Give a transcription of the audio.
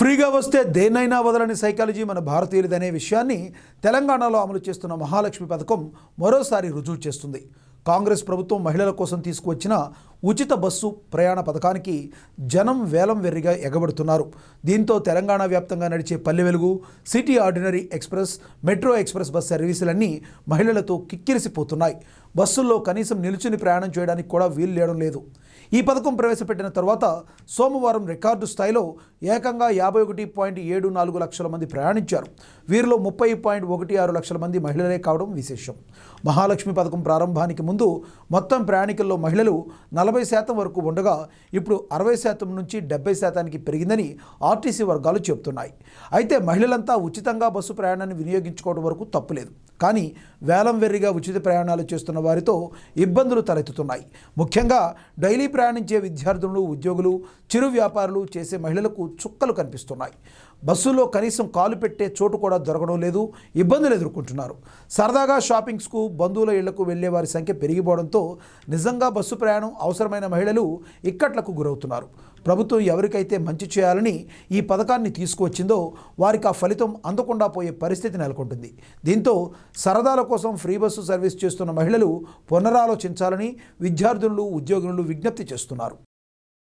ఫ్రీగా వస్తే దేన్నైనా వదలని సైకాలజీ మన అనే విషయాన్ని తెలంగాణలో అమలు చేస్తున్న మహాలక్ష్మి పథకం మరోసారి రుజువు చేస్తుంది కాంగ్రెస్ ప్రభుత్వం మహిళల కోసం తీసుకువచ్చిన ఉచిత బస్సు ప్రయాణ పథకానికి జనం వేలం వెర్రిగా ఎగబడుతున్నారు దీంతో తెలంగాణ వ్యాప్తంగా నడిచే Palle Velugu city ordinary express metro express bus సర్వీసులన్నీ మహిళలతో కిక్కిరిసిపోతున్నాయి బస్సుల్లో కనీసం నిలుచుని ప్రయాణం చేయడానికి కూడా వీలు లేడం లేదు ఈ పథకం ప్రవేశపెట్టిన తర్వాత సోమవారం రికార్డు స్థాయిలో ఏకంగా యాభై ఒకటి పాయింట్ ఏడు నాలుగు లక్షల మంది ప్రయాణించారు వీరిలో ముప్పై పాయింట్ ఒకటి ఆరు లక్షల మంది మహిళలే కావడం విశేషం మహాలక్ష్మి పథకం ప్రారంభానికి ముందు మొత్తం ప్రయాణికుల్లో మహిళలు నలభై నలభై శాతం వరకు ఉండగా ఇప్పుడు అరవై శాతం నుంచి డెబ్బై శాతానికి పెరిగిందని ఆర్టీసీ వర్గాలు చెబుతున్నాయి అయితే మహిళలంతా ఉచితంగా బస్సు ప్రయాణాన్ని వినియోగించుకోవడం వరకు తప్పులేదు కానీ వేలం వెర్రిగా ఉచిత ప్రయాణాలు చేస్తున్న వారితో ఇబ్బందులు తలెత్తుతున్నాయి ముఖ్యంగా డైలీ ప్రయాణించే విద్యార్థులు ఉద్యోగులు చిరు వ్యాపారులు చేసే మహిళలకు చుక్కలు కనిపిస్తున్నాయి బస్సులో కనీసం కాలు పెట్టే చోటు కూడా దొరకడం లేదు ఇబ్బందులు ఎదుర్కొంటున్నారు సరదాగా షాపింగ్స్కు బంధువుల ఇళ్లకు వెళ్లే వారి సంఖ్య పెరిగిపోవడంతో నిజంగా బస్సు ప్రయాణం అవసరం అవసరమైన మహిళలు ఇక్కట్లకు గురవుతున్నారు ప్రభుత్వం ఎవరికైతే మంచి చేయాలని ఈ పథకాన్ని తీసుకువచ్చిందో వారికి ఆ ఫలితం అందకుండా పోయే పరిస్థితి నెలకొంటుంది దీంతో సరదాల కోసం ఫ్రీ బస్సు సర్వీస్ చేస్తున్న మహిళలు పునరాలోచించాలని విద్యార్థులు ఉద్యోగులు విజ్ఞప్తి చేస్తున్నారు